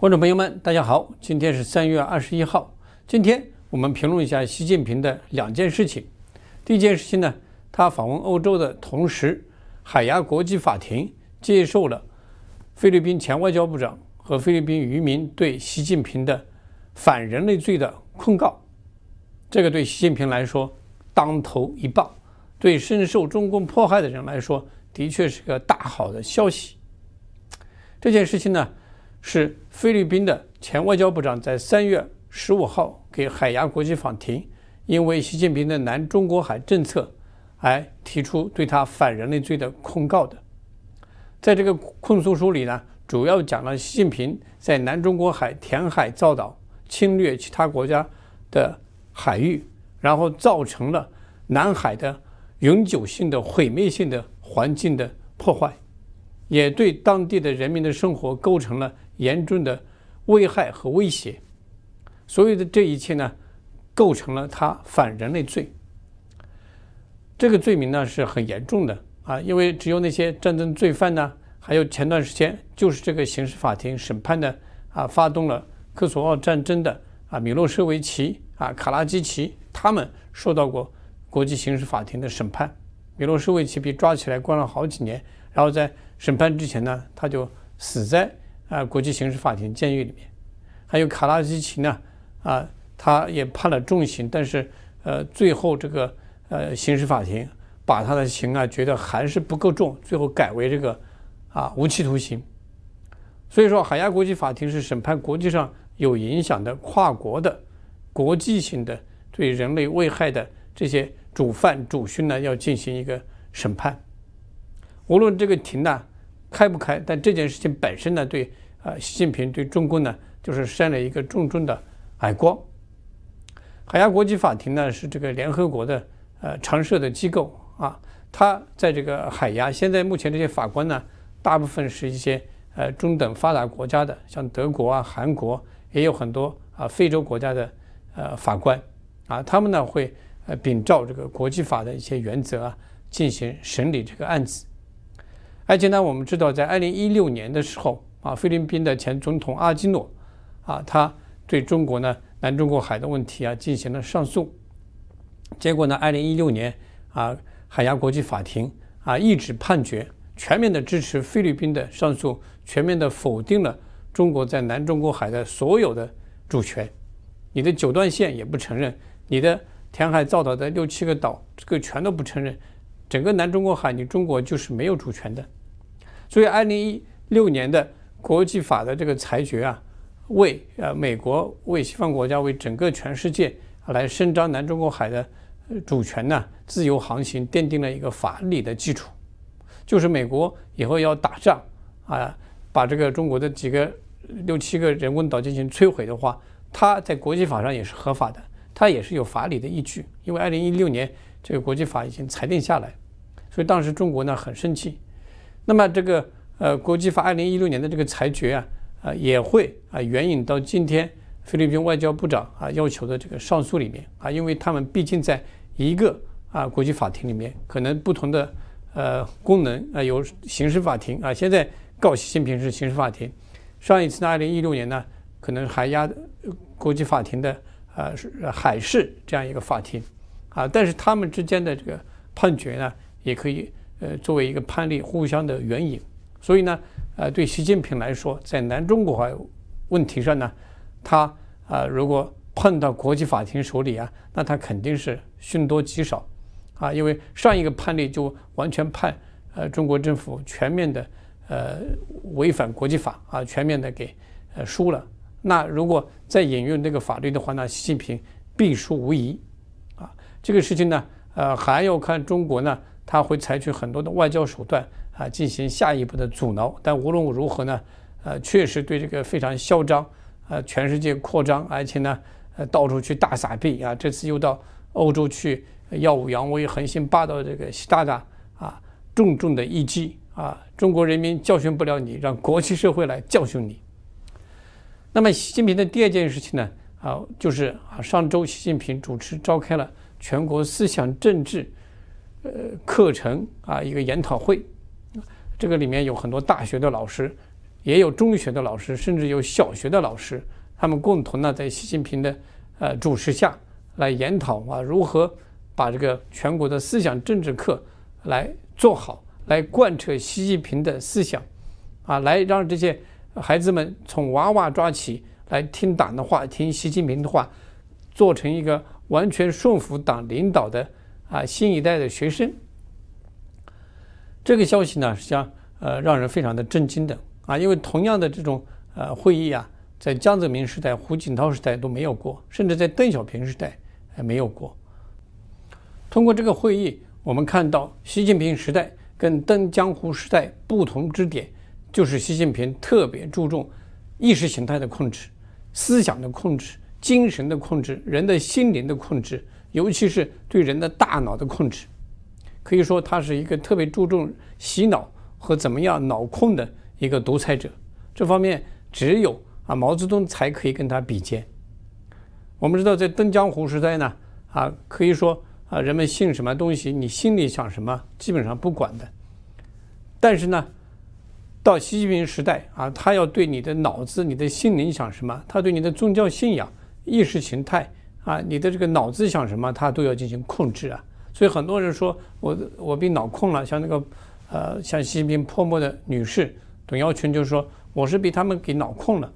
观众朋友们，大家好！今天是三月二十一号。今天我们评论一下习近平的两件事情。第一件事情呢，他访问欧洲的同时，海牙国际法庭接受了菲律宾前外交部长和菲律宾渔民对习近平的反人类罪的控告。这个对习近平来说当头一棒，对深受中共迫害的人来说，的确是个大好的消息。这件事情呢？是菲律宾的前外交部长在三月十五号给海牙国际法庭，因为习近平的南中国海政策，而提出对他反人类罪的控告的。在这个控诉书里呢，主要讲了习近平在南中国海填海造岛、侵略其他国家的海域，然后造成了南海的永久性的毁灭性的环境的破坏，也对当地的人民的生活构成了。严重的危害和威胁，所有的这一切呢，构成了他反人类罪。这个罪名呢是很严重的啊，因为只有那些战争罪犯呢，还有前段时间就是这个刑事法庭审判的啊，发动了科索沃战争的啊，米洛舍维奇啊，卡拉基奇他们受到过国际刑事法庭的审判。米洛舍维奇被抓起来关了好几年，然后在审判之前呢，他就死在。啊，国际刑事法庭监狱里面，还有卡拉季奇呢，啊，他也判了重刑，但是，呃，最后这个呃刑事法庭把他的刑啊，觉得还是不够重，最后改为这个啊无期徒刑。所以说，海牙国际法庭是审判国际上有影响的跨国的国际性的对人类危害的这些主犯主勋呢，要进行一个审判。无论这个庭呢。开不开？但这件事情本身呢，对呃，习近平对中共呢，就是扇了一个重重的耳光。海牙国际法庭呢，是这个联合国的呃常设的机构啊，它在这个海牙。现在目前这些法官呢，大部分是一些呃中等发达国家的，像德国啊、韩国，也有很多啊非洲国家的呃法官啊，他们呢会呃秉照这个国际法的一些原则啊，进行审理这个案子。而且呢，我们知道，在二零一六年的时候啊，菲律宾的前总统阿基诺啊，他对中国呢南中国海的问题啊进行了上诉，结果呢，二零一六年啊，海牙国际法庭啊一纸判决，全面的支持菲律宾的上诉，全面的否定了中国在南中国海的所有的主权，你的九段线也不承认，你的填海造岛的六七个岛，这个全都不承认，整个南中国海你中国就是没有主权的。所以，二零一六年的国际法的这个裁决啊，为呃美国、为西方国家、为整个全世界来伸张南中国海的主权呢、自由航行奠定了一个法理的基础。就是美国以后要打仗啊，把这个中国的几个六七个人工岛进行摧毁的话，它在国际法上也是合法的，它也是有法理的依据。因为二零一六年这个国际法已经裁定下来，所以当时中国呢很生气。那么这个呃国际法二零一六年的这个裁决啊，啊也会啊援引到今天菲律宾外交部长啊要求的这个上诉里面啊，因为他们毕竟在一个啊国际法庭里面，可能不同的呃功能啊有刑事法庭啊，现在告习近平是刑事法庭，上一次呢二零一六年呢可能还压国际法庭的啊海事这样一个法庭啊，但是他们之间的这个判决呢也可以。呃，作为一个判例互相的援引，所以呢，呃，对习近平来说，在南中国问题上呢，他啊，如果碰到国际法庭手里啊，那他肯定是凶多吉少啊，因为上一个判例就完全判呃中国政府全面的呃违反国际法啊，全面的给呃输了。那如果再引用这个法律的话，那习近平必输无疑啊。这个事情呢，呃，还要看中国呢。他会采取很多的外交手段啊，进行下一步的阻挠。但无论如何呢，呃，确实对这个非常嚣张，呃，全世界扩张，而且呢，呃，到处去大撒币啊。这次又到欧洲去耀武扬威、横行霸道的这个习大大啊，重重的一击啊！中国人民教训不了你，让国际社会来教训你。那么，习近平的第二件事情呢，啊，就是啊，上周习近平主持召开了全国思想政治。呃，课程啊，一个研讨会，这个里面有很多大学的老师，也有中学的老师，甚至有小学的老师，他们共同呢，在习近平的呃主持下来研讨啊，如何把这个全国的思想政治课来做好，来贯彻习近平的思想，啊，来让这些孩子们从娃娃抓起来听党的话，听习近平的话，做成一个完全顺服党领导的。啊，新一代的学生，这个消息呢是上呃让人非常的震惊的啊，因为同样的这种呃会议啊，在江泽民时代、胡锦涛时代都没有过，甚至在邓小平时代还没有过。通过这个会议，我们看到习近平时代跟邓、江、湖时代不同之点，就是习近平特别注重意识形态的控制、思想的控制、精神的控制、人的心灵的控制。尤其是对人的大脑的控制，可以说他是一个特别注重洗脑和怎么样脑控的一个独裁者。这方面只有啊毛泽东才可以跟他比肩。我们知道在登江湖时代呢，啊可以说啊人们信什么东西，你心里想什么基本上不管的。但是呢，到习近平时代啊，他要对你的脑子、你的心灵想什么，他对你的宗教信仰、意识形态。啊，你的这个脑子想什么，他都要进行控制啊。所以很多人说，我我被脑控了。像那个，呃，像习近平泼墨的女士董耀群，就是说我是被他们给脑控了。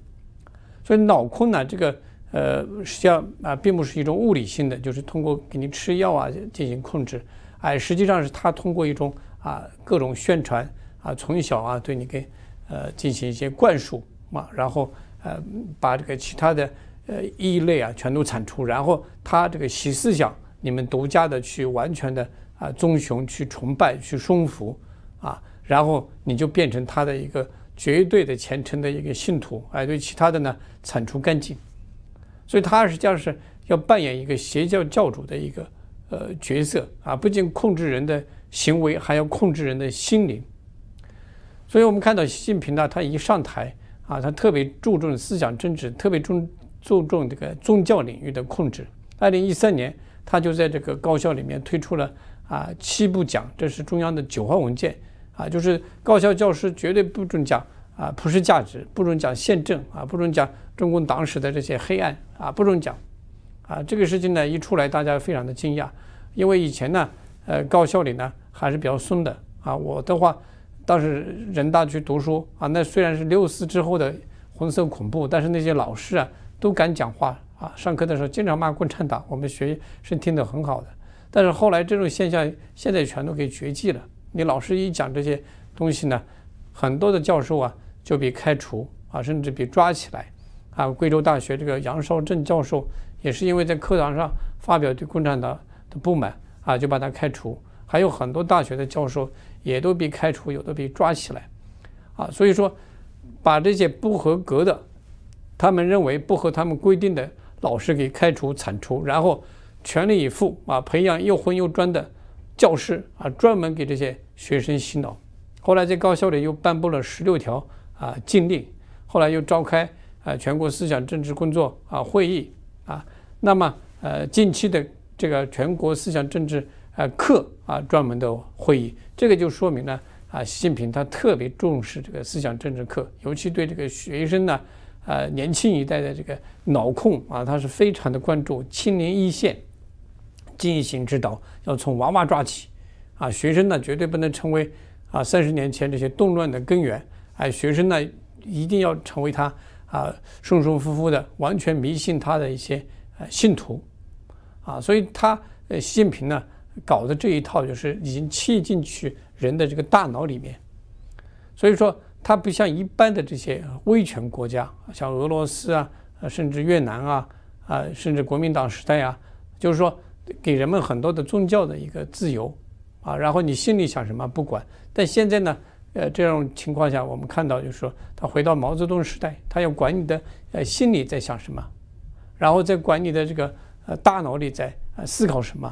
所以脑控呢，这个呃，实际上啊，并不是一种物理性的，就是通过给你吃药啊进行控制。哎，实际上是他通过一种啊各种宣传啊，从小啊对你给呃进行一些灌输啊，然后呃把这个其他的。呃，异类啊，全都铲除，然后他这个习思想，你们独家的去完全的啊，遵循、去崇拜、去顺服啊，然后你就变成他的一个绝对的虔诚的一个信徒，哎，对其他的呢，铲除干净。所以他实际上是要扮演一个邪教教主的一个呃角色啊，不仅控制人的行为，还要控制人的心灵。所以我们看到习近平呢，他一上台啊，他特别注重思想政治，特别重。注重这个宗教领域的控制。二零一三年，他就在这个高校里面推出了啊七不讲，这是中央的九号文件啊，就是高校教师绝对不准讲啊普世价值，不准讲宪政啊，不准讲中共党史的这些黑暗啊，不准讲啊这个事情呢一出来，大家非常的惊讶，因为以前呢呃高校里呢还是比较松的啊，我的话当时人大去读书啊，那虽然是六四之后的红色恐怖，但是那些老师啊。都敢讲话啊！上课的时候经常骂共产党，我们学生听得很好的。但是后来这种现象现在全都给绝迹了。你老师一讲这些东西呢，很多的教授啊就被开除啊，甚至被抓起来啊。贵州大学这个杨绍政教授也是因为在课堂上发表对共产党的不满啊，就把他开除。还有很多大学的教授也都被开除，有的被抓起来啊。所以说，把这些不合格的。他们认为不合他们规定的老师给开除、铲除，然后全力以赴啊培养又混又专的教师啊，专门给这些学生洗脑。后来在高校里又颁布了十六条啊禁令，后来又召开啊全国思想政治工作啊会议啊。那么呃近期的这个全国思想政治啊课啊专门的会议，这个就说明呢啊习近平他特别重视这个思想政治课，尤其对这个学生呢。呃，年轻一代的这个脑控啊，他是非常的关注青年一线进行指导，要从娃娃抓起啊。学生呢，绝对不能成为啊三十年前这些动乱的根源。哎，学生呢一定要成为他啊顺顺服服的，完全迷信他的一些呃信徒啊。所以他呃习近平呢搞的这一套，就是已经砌进去人的这个大脑里面。所以说。它不像一般的这些威权国家，像俄罗斯啊，甚至越南啊，啊，甚至国民党时代啊，就是说给人们很多的宗教的一个自由啊，然后你心里想什么不管。但现在呢，呃，这种情况下，我们看到就是说，他回到毛泽东时代，他要管你的呃心里在想什么，然后再管你的这个呃大脑里在呃思考什么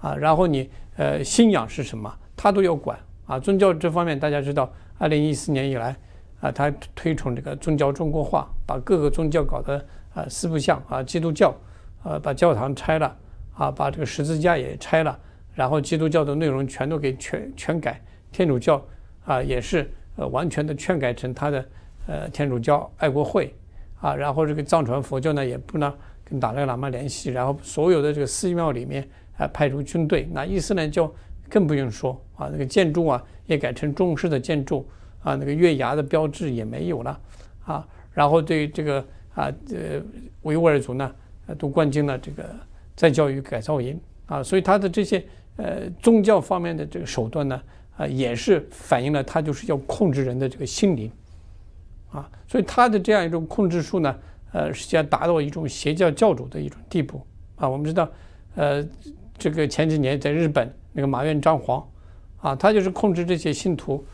啊，然后你呃信仰是什么，他都要管。啊，宗教这方面大家知道，二零一四年以来，啊，他推崇这个宗教中国化，把各个宗教搞得啊四不像啊，基督教，呃，把教堂拆了，啊，把这个十字架也拆了，然后基督教的内容全都给全全改，天主教啊也是，呃，完全的劝改成他的呃天主教爱国会，啊，然后这个藏传佛教呢也不呢跟达赖喇嘛联系，然后所有的这个寺庙里面啊派出军队，那意思呢就。更不用说啊，那个建筑啊也改成中式的建筑啊，那个月牙的标志也没有了啊。然后对这个啊，呃，维吾尔族呢，都灌进了这个再教育改造营啊。所以他的这些呃宗教方面的这个手段呢，啊，也是反映了他就是要控制人的这个心灵啊。所以他的这样一种控制术呢，呃，实际上达到一种邪教教主的一种地步啊。我们知道，呃，这个前几年在日本。那个马院张皇，啊，他就是控制这些信徒，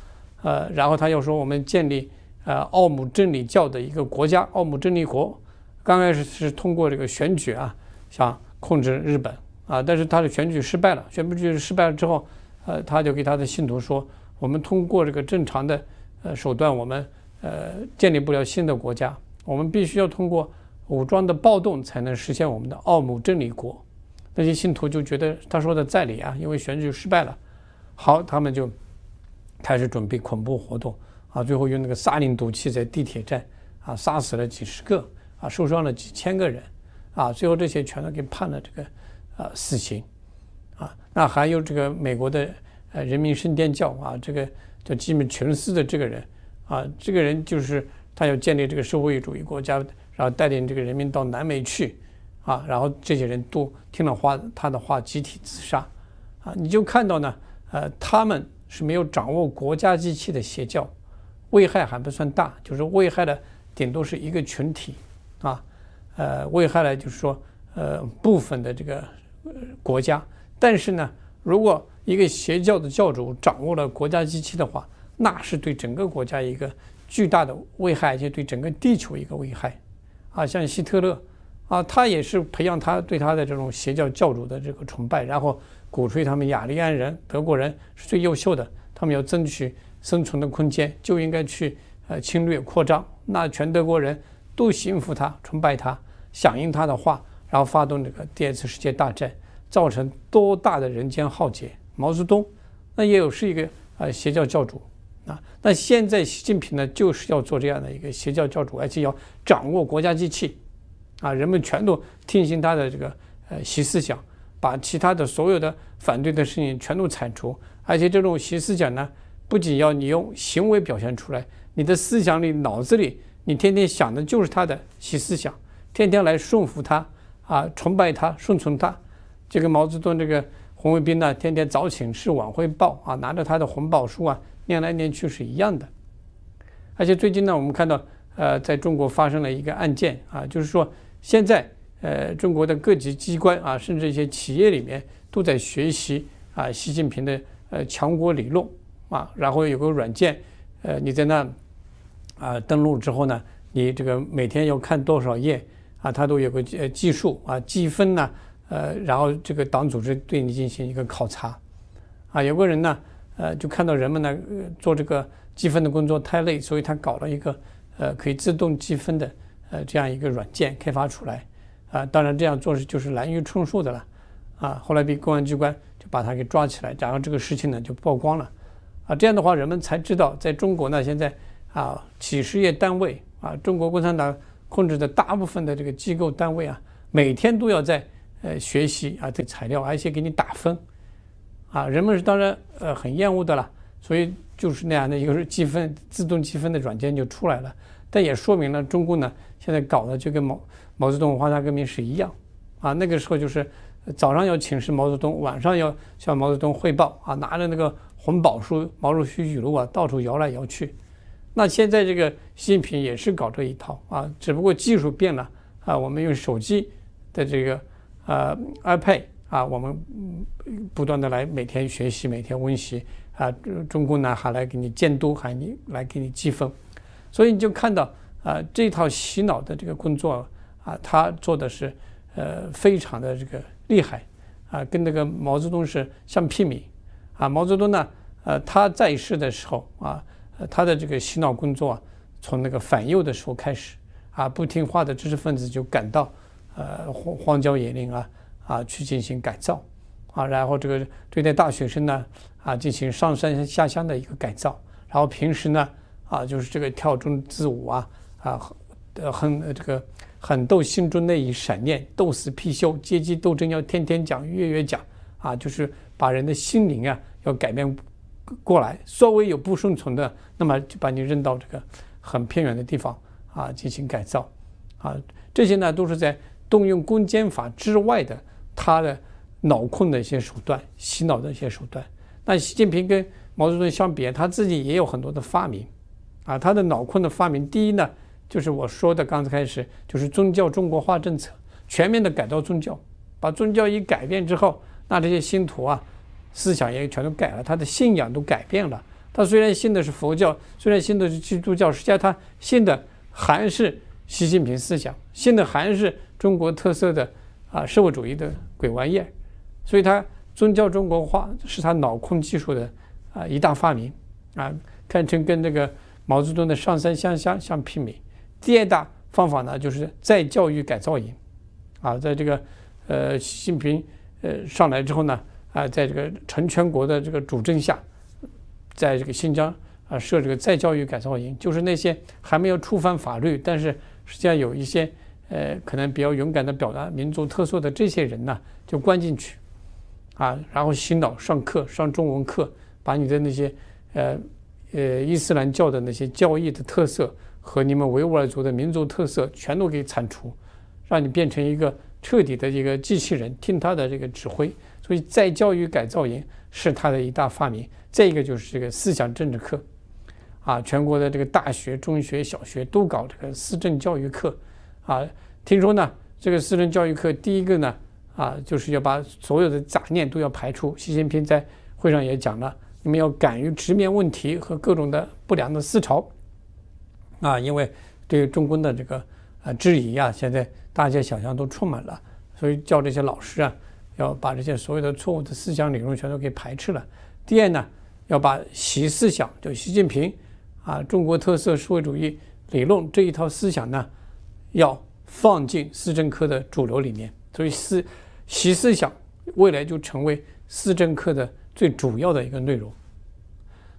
呃，然后他又说我们建立呃奥姆真理教的一个国家，奥姆真理国，刚开始是通过这个选举啊，想控制日本啊，但是他的选举失败了，选举失败了之后，呃，他就给他的信徒说，我们通过这个正常的呃手段，我们呃建立不了新的国家，我们必须要通过武装的暴动才能实现我们的奥姆真理国。那些信徒就觉得他说的在理啊，因为选举失败了，好，他们就开始准备恐怖活动啊，最后用那个沙林毒气在地铁站啊杀死了几十个啊，受伤了几千个人啊，最后这些全都给判了这个啊死刑啊。那还有这个美国的呃人民圣殿教啊，这个叫吉米·琼斯的这个人啊，这个人就是他要建立这个社会主义国家，然后带领这个人民到南美去。啊，然后这些人都听了话，他的话集体自杀，啊，你就看到呢，呃，他们是没有掌握国家机器的邪教，危害还不算大，就是危害的顶多是一个群体，啊，呃，危害呢就是说，呃，部分的这个国家，但是呢，如果一个邪教的教主掌握了国家机器的话，那是对整个国家一个巨大的危害，就对整个地球一个危害，啊，像希特勒。啊，他也是培养他对他的这种邪教教主的这个崇拜，然后鼓吹他们雅利安人、德国人是最优秀的，他们要争取生存的空间，就应该去呃侵略扩张。那全德国人都信服他、崇拜他、响应他的话，然后发动这个第二次世界大战，造成多大的人间浩劫！毛泽东，那也有是一个呃邪教教主啊。那现在习近平呢，就是要做这样的一个邪教教主，而且要掌握国家机器。啊！人们全都听信他的这个呃习思想，把其他的所有的反对的事情全都铲除。而且这种习思想呢，不仅要你用行为表现出来，你的思想里、脑子里，你天天想的就是他的习思想，天天来顺服他啊，崇拜他、顺从他。这个毛泽东这个红卫兵呢，天天早请示晚汇报啊，拿着他的红宝书啊，念来念去是一样的。而且最近呢，我们看到呃，在中国发生了一个案件啊，就是说。现在，呃，中国的各级机关啊，甚至一些企业里面，都在学习啊习近平的呃强国理论啊。然后有个软件，呃，你在那啊登录之后呢，你这个每天要看多少页啊，它都有个呃计数啊积分呢。呃，然后这个党组织对你进行一个考察啊。有个人呢，呃，就看到人们呢做这个积分的工作太累，所以他搞了一个呃可以自动积分的。呃，这样一个软件开发出来，啊，当然这样做是就是滥竽充数的了，啊，后来被公安机关就把他给抓起来，然后这个事情呢就曝光了，啊，这样的话人们才知道，在中国呢现在啊企事业单位啊，中国共产党控制的大部分的这个机构单位啊，每天都要在呃学习啊这材料，而且给你打分，啊，人们是当然呃很厌恶的了，所以就是那样的一个积分自动积分的软件就出来了。但也说明了中共呢，现在搞的就跟毛毛泽东文化大革命是一样，啊，那个时候就是早上要请示毛泽东，晚上要向毛泽东汇报，啊，拿着那个红宝书《毛主席语录》啊，到处摇来摇去。那现在这个习近平也是搞这一套啊，只不过技术变了啊，我们用手机的这个呃 iPad 啊，我们不断的来每天学习，每天温习啊，中共呢还来给你监督，还你来给你记分。所以你就看到啊，这套洗脑的这个工作啊，他做的是呃非常的这个厉害啊，跟那个毛泽东是相媲美啊。毛泽东呢，呃他在世的时候啊，他的这个洗脑工作从那个反右的时候开始啊，不听话的知识分子就赶到呃荒荒郊野岭啊啊去进行改造啊，然后这个对待大学生呢啊，进行上山下乡的一个改造，然后平时呢。啊，就是这个跳忠字舞啊，啊，很，很这个，很斗心中那一闪念，斗死貔貅，阶级斗争要天天讲，月月讲，啊，就是把人的心灵啊，要改变过来，稍微有不顺从的，那么就把你扔到这个很偏远的地方啊，进行改造，啊，这些呢都是在动用攻坚法之外的，他的脑控的一些手段，洗脑的一些手段。那习近平跟毛泽东相比，他自己也有很多的发明。啊，他的脑控的发明，第一呢，就是我说的刚才开始，就是宗教中国化政策，全面的改造宗教，把宗教一改变之后，那这些信徒啊，思想也全都改了，他的信仰都改变了。他虽然信的是佛教，虽然信的是基督教，实际上他信的还是习近平思想，信的还是中国特色的啊社会主义的鬼玩意。所以，他宗教中国化是他脑控技术的啊一大发明，啊，堪称跟那个。毛泽东的上山下乡相媲美。第二大方法呢，就是在教育改造营，啊，在这个呃，习近平呃上来之后呢，啊，在这个成全国的这个主政下，在这个新疆啊设这个再教育改造营，就是那些还没有触犯法律，但是实际上有一些呃可能比较勇敢的表达民族特色的这些人呢，就关进去，啊，然后洗脑、上课、上中文课，把你的那些呃。呃，伊斯兰教的那些教义的特色和你们维吾尔族的民族特色全都给铲除，让你变成一个彻底的一个机器人，听他的这个指挥。所以在教育改造营是他的一大发明。再一个就是这个思想政治课，啊，全国的这个大学、中学、小学都搞这个思政教育课，啊，听说呢，这个思政教育课第一个呢，啊，就是要把所有的杂念都要排除。习近平在会上也讲了。我们要敢于直面问题和各种的不良的思潮，啊，因为对中共的这个啊质疑啊，现在大街小巷都充满了，所以叫这些老师啊，要把这些所有的错误的思想理论全都给排斥了。第二呢，要把习思想，就习近平啊，中国特色社会主义理论这一套思想呢，要放进思政课的主流里面，所以思习思想未来就成为思政课的最主要的一个内容。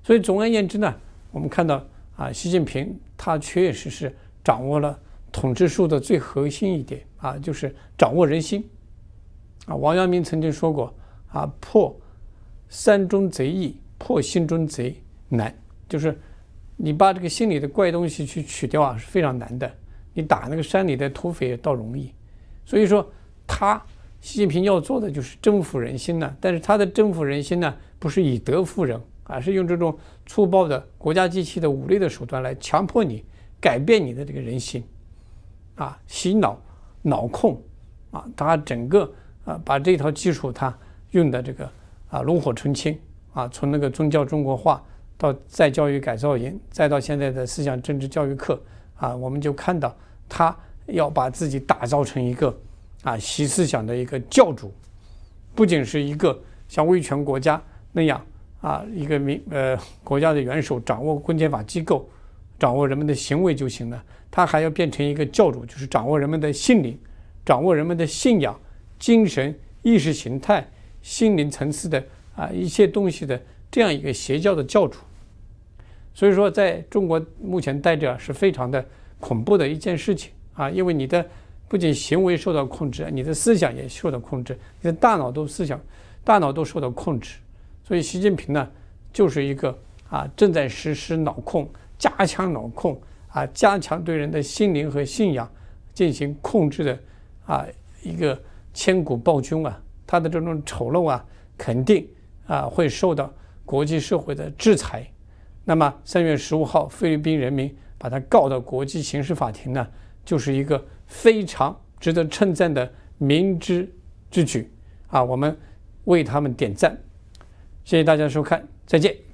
所以，总而言之呢，我们看到啊，习近平他确实是掌握了统治术的最核心一点啊，就是掌握人心。啊，王阳明曾经说过啊，破山中贼易，破心中贼难。就是你把这个心里的怪东西去取掉啊，是非常难的。你打那个山里的土匪倒容易。所以说，他习近平要做的就是征服人心呢。但是他的征服人心呢，不是以德服人。而是用这种粗暴的国家机器的武力的手段来强迫你改变你的这个人心，啊，洗脑、脑控，啊，他整个啊把这套技术他用的这个啊炉火纯青，啊，从那个宗教中国化到再教育改造营，再到现在的思想政治教育课，啊，我们就看到他要把自己打造成一个啊习思想的一个教主，不仅是一个像威权国家那样。啊，一个民呃国家的元首掌握公检法机构，掌握人们的行为就行了。他还要变成一个教主，就是掌握人们的心灵，掌握人们的信仰、精神、意识形态、心灵层次的啊一切东西的这样一个邪教的教主。所以说，在中国目前待着是非常的恐怖的一件事情啊，因为你的不仅行为受到控制，你的思想也受到控制，你的大脑都思想、大脑都受到控制。所以，习近平呢，就是一个啊正在实施脑控、加强脑控啊，加强对人的心灵和信仰进行控制的啊一个千古暴君啊。他的这种丑陋啊，肯定啊会受到国际社会的制裁。那么，三月十五号，菲律宾人民把他告到国际刑事法庭呢，就是一个非常值得称赞的明智之举啊。我们为他们点赞。谢谢大家收看，再见。